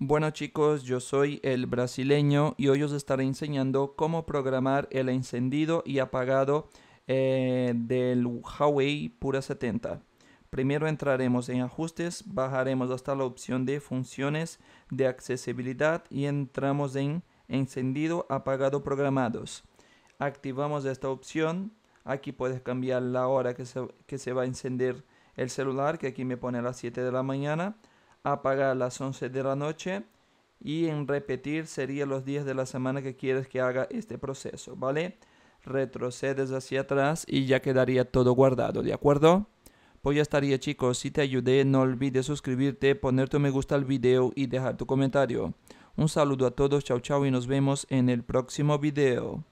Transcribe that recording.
Bueno chicos, yo soy el brasileño y hoy os estaré enseñando cómo programar el encendido y apagado eh, del Huawei Pura 70. Primero entraremos en ajustes, bajaremos hasta la opción de funciones de accesibilidad y entramos en encendido, apagado, programados. Activamos esta opción, aquí puedes cambiar la hora que se, que se va a encender el celular, que aquí me pone a las 7 de la mañana apagar a las 11 de la noche y en repetir sería los días de la semana que quieres que haga este proceso, ¿vale? Retrocedes hacia atrás y ya quedaría todo guardado, ¿de acuerdo? Pues ya estaría chicos, si te ayudé no olvides suscribirte, ponerte tu me gusta al video y dejar tu comentario. Un saludo a todos, chao chao y nos vemos en el próximo video.